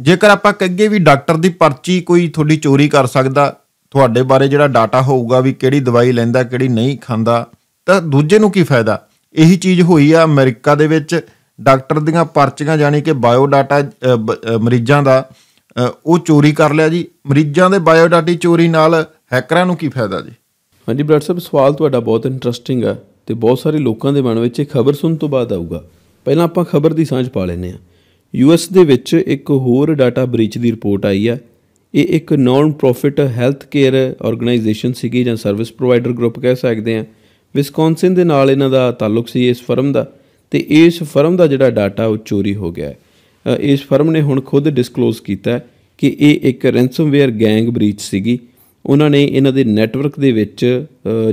ਜੇਕਰ ਆਪਾਂ ਕਹੀਏ ਵੀ ਡਾਕਟਰ ਦੀ ਪਰਚੀ ਕੋਈ ਤੁਹਾਡੀ ਚੋਰੀ ਕਰ ਸਕਦਾ ਤੁਹਾਡੇ ਬਾਰੇ ਜਿਹੜਾ ਡਾਟਾ ਹੋਊਗਾ ਵੀ ਕਿਹੜੀ ਦਵਾਈ ਲੈਂਦਾ ਕਿਹੜੀ ਨਹੀਂ ਖਾਂਦਾ ਤਾਂ ਦੂਜੇ ਨੂੰ ਕੀ ਫਾਇਦਾ ਇਹੀ ਚੀਜ਼ ਹੋਈ ਆ ਅਮਰੀਕਾ ਦੇ ਵਿੱਚ ਡਾਕਟਰ ਦੀਆਂ ਪਰਚੀਆਂ ਜਾਨੀ ਕਿ ਬਾਇਓ ਡਾਟਾ ਮਰੀਜ਼ਾਂ ਦਾ ਉਹ ਚੋਰੀ ਕਰ ਲਿਆ ਜੀ ਮਰੀਜ਼ਾਂ ਦੇ ਬਾਇਓ ਡਾਟਾ ਚੋਰੀ ਨਾਲ ਹੈਕਰਾਂ ਨੂੰ ਕੀ ਫਾਇਦਾ ਜੀ ਹਾਂਜੀ ਬ੍ਰਦਰ ਸਾਹਿਬ ਸਵਾਲ ਤੁਹਾਡਾ ਬਹੁਤ ਇੰਟਰਸਟਿੰਗ ਆ ਤੇ ਬਹੁਤ ਸਾਰੇ ਲੋਕਾਂ ਦੇ ਮਨ ਵਿੱਚ ਇਹ ਖਬਰ ਸੁਣਨ ਤੋਂ ਬਾਅਦ ਆਊਗਾ ਪਹਿਲਾਂ ਆਪਾਂ ਖਬਰ ਦੀ ਸਾਂਝ ਪਾ ਲੈਨੇ ਆ ਯੂਐਸ ਦੇ ਵਿੱਚ ਇੱਕ ਹੋਰ ਡਾਟਾ ਬ੍ਰੀਚ ਦੀ ਰਿਪੋਰਟ ਆਈ ਹੈ ਇਹ ਇੱਕ non profit health care organisation ਸੀਗੀ ਜਾਂ ਸਰਵਿਸ ਪ੍ਰੋਵਾਈਡਰ ਗਰੁੱਪ ਕਹਿ ਸਕਦੇ ਆ ਵਿਸਕੌਨਸਿਨ ਦੇ ਨਾਲ ਇਹਨਾਂ ਦਾ ਤਾਲੁਕ ਸੀ ਇਸ ਫਰਮ ਦਾ ਤੇ ਇਸ ਫਰਮ ਦਾ ਜਿਹੜਾ ਡਾਟਾ ਉਹ ਚੋਰੀ ਹੋ ਗਿਆ ਇਸ ਫਰਮ ਨੇ ਹੁਣ ਖੁਦ ਡਿਸਕਲੋਜ਼ ਕੀਤਾ ਕਿ ਇਹ ਇੱਕ ਰੈਂਸਮਵੇਅਰ ਗੈਂਗ ਬ੍ਰੀਚ ਸੀਗੀ ਉਹਨਾਂ ਨੇ ਇਹਨਾਂ ਦੇ ਨੈਟਵਰਕ ਦੇ ਵਿੱਚ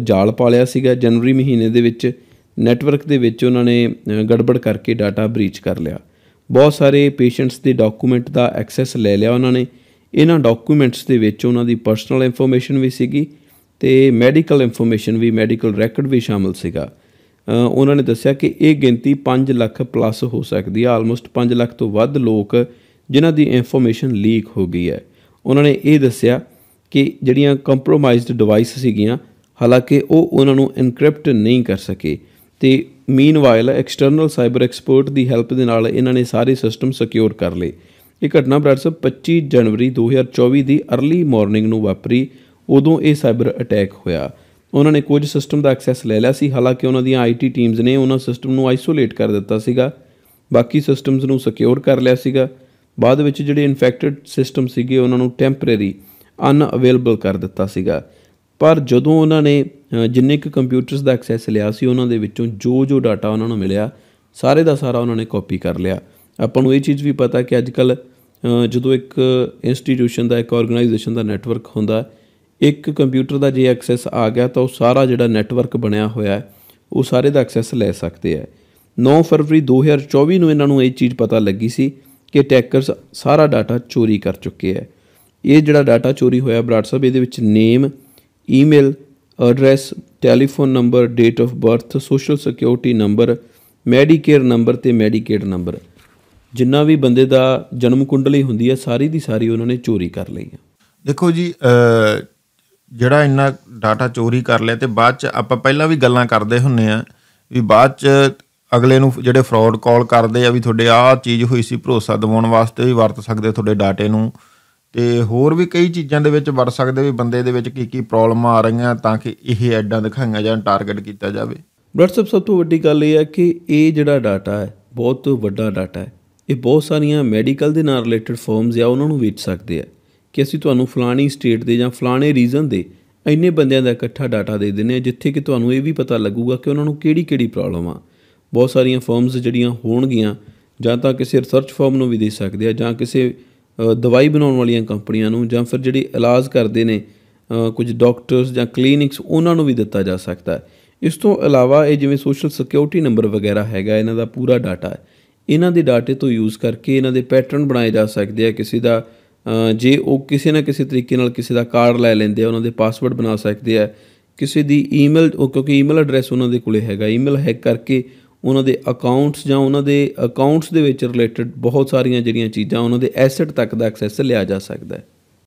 ਜਾਲ ਪਾਲਿਆ ਸੀਗਾ ਜਨਵਰੀ ਮਹੀਨੇ ਦੇ ਵਿੱਚ ਨੈਟਵਰਕ ਦੇ ਵਿੱਚ ਉਹਨਾਂ ਨੇ ਗੜਬੜ ਕਰਕੇ ਡਾਟਾ ਬ੍ਰੀਚ ਕਰ ਲਿਆ ਬਹੁਤ ਸਾਰੇ ਪੇਸ਼ੈਂਟਸ ਦੇ ਡਾਕੂਮੈਂਟ ਦਾ ਐਕਸੈਸ ਲੈ ਲਿਆ ਉਹਨਾਂ ਨੇ ਇਹਨਾਂ ਡਾਕੂਮੈਂਟਸ ਦੇ ਵਿੱਚ ਉਹਨਾਂ ਦੀ ਪਰਸਨਲ ਇਨਫੋਰਮੇਸ਼ਨ ਵੀ ਸੀਗੀ ਤੇ ਮੈਡੀਕਲ ਇਨਫੋਰਮੇਸ਼ਨ ਵੀ ਮੈਡੀਕਲ ਰੈਕੋਰਡ ਵੀ ਸ਼ਾਮਲ ਸੀਗਾ ਉਹਨਾਂ ਨੇ ਦੱਸਿਆ ਕਿ ਇਹ ਗਿਣਤੀ 5 ਲੱਖ ਪਲੱਸ ਹੋ ਸਕਦੀ ਹੈ ਆਲਮੋਸਟ 5 ਲੱਖ ਤੋਂ ਵੱਧ ਲੋਕ ਜਿਨ੍ਹਾਂ ਦੀ ਇਨਫੋਰਮੇਸ਼ਨ ਲੀਕ ਹੋ ਗਈ ਹੈ ਉਹਨਾਂ ਨੇ ਇਹ ਦੱਸਿਆ ਕਿ ਜਿਹੜੀਆਂ ਕੰਪਰੋਮਾਈਜ਼ਡ ਡਿਵਾਈਸ ਸੀਗੀਆਂ ਹਾਲਾਂਕਿ ਉਹ ਉਹਨਾਂ ਨੂੰ ਇਨਕ੍ਰਿਪਟ ਨਹੀਂ ਕਰ ਸਕੇ ਤੇ ਮੀਨਵਾਈਲ ਐਕਸਟਰਨਲ ਸਾਈਬਰ ਐਕਸਪਰਟ ਦੀ ਹੈਲਪ ਦੇ ਨਾਲ ਇਹਨਾਂ ਨੇ ਸਾਰੇ ਸਿਸਟਮ ਸਿਕਿਉਰ ਕਰ ਲਏ ਇਹ ਘਟਨਾ ਬ੍ਰੈਡ 25 ਜਨਵਰੀ 2024 ਦੀ अर्ਲੀ ਮਾਰਨਿੰਗ ਨੂੰ ਵਾਪਰੀ ਉਦੋਂ ਇਹ ਸਾਈਬਰ ਅਟੈਕ ਹੋਇਆ ਉਹਨਾਂ ਨੇ ਕੁਝ ਸਿਸਟਮ ਦਾ ਐਕਸੈਸ ਲੈ ਲਿਆ ਸੀ ਹਾਲਾਂਕਿ ਉਹਨਾਂ ਦੀਆਂ ਆਈਟੀ ਟੀਮਸ ਨੇ ਉਹਨਾਂ ਸਿਸਟਮ ਨੂੰ ਆਈਸੋਲੇਟ ਕਰ ਦਿੱਤਾ ਸੀਗਾ ਬਾਕੀ ਸਿਸਟਮਸ ਨੂੰ ਸਿਕਿਉਰ ਕਰ ਲਿਆ ਸੀਗਾ ਬਾਅਦ ਵਿੱਚ ਜਿਹੜੇ ਇਨਫੈਕਟਡ ਸਿਸਟਮ ਸੀਗੇ ਉਹਨਾਂ ਨੂੰ ਟੈਂਪਰੇਰੀ ਅਨਅਵੇਲੇਬਲ ਕਰ ਦਿੱਤਾ ਸੀਗਾ ਪਰ ਜਦੋਂ ਉਹਨਾਂ ਨੇ ਜਿੰਨੇ ਕੁ ਕੰਪਿਊਟਰਸ ਦਾ ਐਕਸੈਸ ਲਿਆ ਸੀ ਉਹਨਾਂ ਦੇ ਵਿੱਚੋਂ ਜੋ ਜੋ ਡਾਟਾ ਉਹਨਾਂ ਨੂੰ ਮਿਲਿਆ ਸਾਰੇ ਦਾ ਸਾਰਾ ਉਹਨਾਂ ਨੇ ਕਾਪੀ ਕਰ ਲਿਆ ਆਪਾਂ ਨੂੰ ਇਹ ਚੀਜ਼ ਵੀ ਪਤਾ ਕਿ ਅੱਜ ਕੱਲ ਜਦੋਂ ਇੱਕ ਇੰਸਟੀਟਿਊਸ਼ਨ ਦਾ ਇੱਕ ਆਰਗੇਨਾਈਜੇਸ਼ਨ ਦਾ ਨੈਟਵਰਕ ਹੁੰਦਾ ਇੱਕ ਕੰਪਿਊਟਰ ਦਾ ਜੇ ਐਕਸੈਸ ਆ ਗਿਆ ਤਾਂ ਉਹ ਸਾਰਾ ਜਿਹੜਾ ਨੈਟਵਰਕ ਬਣਿਆ ਹੋਇਆ ਹੈ ਉਹ ਸਾਰੇ ਦਾ ਐਕਸੈਸ ਲੈ ਸਕਦੇ ਆ 9 ਫਰਵਰੀ 2024 ਨੂੰ ਇਹਨਾਂ ਨੂੰ ਇਹ ਚੀਜ਼ ਪਤਾ ਲੱਗੀ ਸੀ ਕਿ ਟੈਕਰਸ ਸਾਰਾ ਡਾਟਾ ਚੋਰੀ ਕਰ ਚੁੱਕੇ ਆ ਇਹ ਜਿਹੜਾ ਡਾਟਾ ਚੋਰੀ ਹੋਇਆ ਬਰਾੜ ਇਹਦੇ ਵਿੱਚ name email address telephone number date of birth social security number Medicare number ਤੇ ਮੈਡੀਕੇਡ ਨੰਬਰ ਜਿੰਨਾ ਵੀ ਬੰਦੇ ਦਾ ਜਨਮ ਕੁੰਡਲੀ ਹੁੰਦੀ ਹੈ ਸਾਰੀ ਦੀ ਸਾਰੀ ਉਹਨਾਂ ਨੇ ਚੋਰੀ ਕਰ ਲਈ ਹੈ ਦੇਖੋ ਜੀ ਜਿਹੜਾ ਇੰਨਾ ਡਾਟਾ ਚੋਰੀ ਕਰ ਲਿਆ ਤੇ ਬਾਅਦ ਚ ਆਪਾਂ ਪਹਿਲਾਂ ਵੀ ਗੱਲਾਂ ਕਰਦੇ ਹੁੰਨੇ ਆ ਵੀ ਬਾਅਦ ਚ ਅਗਲੇ ਨੂੰ ਜਿਹੜੇ ਫਰਾਡ ਕਾਲ ਕਰਦੇ ਆ ਵੀ ਤੁਹਾਡੇ ਆ ਚੀਜ਼ ਹੋਈ ਸੀ ਭਰੋਸਾ ਦਿਵਾਉਣ ਵਾਸਤੇ ਵੀ ਵਰਤ ਸਕਦੇ ਤੁਹਾਡੇ ਡਾਟੇ ਨੂੰ ਤੇ ਹੋਰ ਵੀ ਕਈ ਚੀਜ਼ਾਂ ਦੇ ਵਿੱਚ ਵੜ ਸਕਦੇ ਵੀ ਬੰਦੇ ਦੇ ਵਿੱਚ ਕੀ ਕੀ ਪ੍ਰੋਬਲਮਾਂ ਆ ਰਹੀਆਂ ਤਾਂ ਕਿ ਇਹ ਐਡਾਂ ਦਿਖਾਈਆਂ ਜਾਣ ਟਾਰਗੇਟ ਕੀਤਾ ਜਾਵੇ WhatsApp ਸਭ ਤੋਂ ਵੱਡੀ ਗੱਲ ਇਹ ਹੈ ਕਿ ਇਹ ਜਿਹੜਾ ਡਾਟਾ ਹੈ ਬਹੁਤ ਵੱਡਾ ਡਾਟਾ ਹੈ ਇਹ ਬਹੁਤ ਸਾਰੀਆਂ ਮੈਡੀਕਲ ਦੇ ਨਾਲ ਰਿਲੇਟਡ ਫਰਮਸ ਆ ਉਹਨਾਂ ਨੂੰ ਵੇਚ ਸਕਦੇ ਆ ਕਿ ਅਸੀਂ ਤੁਹਾਨੂੰ ਫਲਾਣੀ ਸਟੇਟ ਦੇ ਜਾਂ ਫਲਾਣੇ ਰੀਜਨ ਦੇ ਇੰਨੇ ਬੰਦਿਆਂ ਦਾ ਇਕੱਠਾ ਡਾਟਾ ਦੇ ਦਿੰਨੇ ਆ ਜਿੱਥੇ ਕਿ ਤੁਹਾਨੂੰ ਇਹ ਵੀ ਪਤਾ ਲੱਗੂਗਾ ਕਿ ਉਹਨਾਂ ਨੂੰ ਕਿਹੜੀ-ਕਿਹੜੀ ਪ੍ਰੋਬਲਮ ਆ ਬਹੁਤ ਸਾਰੀਆਂ ਫਰਮਸ ਜਿਹੜੀਆਂ ਹੋਣਗੀਆਂ ਜਾਂ ਤਾਂ ਕਿਸੇ ਰਿਸਰਚ ਫਰਮ ਨੂੰ ਵੀ ਦੇ ਸਕਦੇ ਆ ਜਾਂ ਕਿਸੇ ਦਵਾਈ ਬਣਾਉਣ ਵਾਲੀਆਂ ਕੰਪਨੀਆਂ ਨੂੰ ਜਾਂ ਫਿਰ ਜਿਹੜੇ ਇਲਾਜ ਕਰਦੇ ਨੇ ਕੁਝ ਡਾਕਟਰਸ ਜਾਂ ਕਲੀਨਿਕਸ ਉਹਨਾਂ ਨੂੰ ਵੀ ਦਿੱਤਾ ਜਾ ਸਕਦਾ ਹੈ ਇਸ ਤੋਂ ਇਲਾਵਾ ਇਹ ਜਿਵੇਂ ਸੋਸ਼ਲ ਸਿਕਿਉਰਿਟੀ ਨੰਬਰ ਵਗੈਰਾ ਹੈਗਾ ਇਹਨਾਂ ਦਾ ਪੂਰਾ ਡਾਟਾ ਹੈ ਇਹਨਾਂ ਦੇ ਡਾਟੇ ਤੋਂ ਯੂਜ਼ ਕਰਕੇ ਇਹਨਾਂ ਦੇ ਪੈਟਰਨ ਬਣਾਏ ਜਾ ਸਕਦੇ ਆ ਕਿਸੇ ਦਾ ਜੇ ਉਹ ਕਿਸੇ ਨਾ ਕਿਸੇ ਤਰੀਕੇ ਨਾਲ ਕਿਸੇ ਦਾ ਕਾਰਡ ਲੈ ਲੈਂਦੇ ਆ ਉਹਨਾਂ ਦੇ ਪਾਸਵਰਡ ਬਣਾ ਸਕਦੇ ਆ ਕਿਸੇ ਦੀ ਈਮੇਲ ਕਿਉਂਕਿ ਈਮੇਲ ਐਡਰੈਸ ਉਹਨਾਂ ਦੇ ਕੋਲੇ ਹੈਗਾ ਈਮੇਲ ਹੈਕ ਕਰਕੇ ਉਹਨਾਂ ਦੇ ਅਕਾਊਂਟਸ ਜਾਂ ਉਹਨਾਂ ਦੇ ਅਕਾਊਂਟਸ ਦੇ ਵਿੱਚ ਰਿਲੇਟਡ ਬਹੁਤ ਸਾਰੀਆਂ ਜਿਹੜੀਆਂ ਚੀਜ਼ਾਂ ਉਹਨਾਂ ਦੇ ਐਸੈਟ ਤੱਕ ਦਾ ਐਕਸੈਸ ਲਿਆ ਜਾ ਸਕਦਾ ਹੈ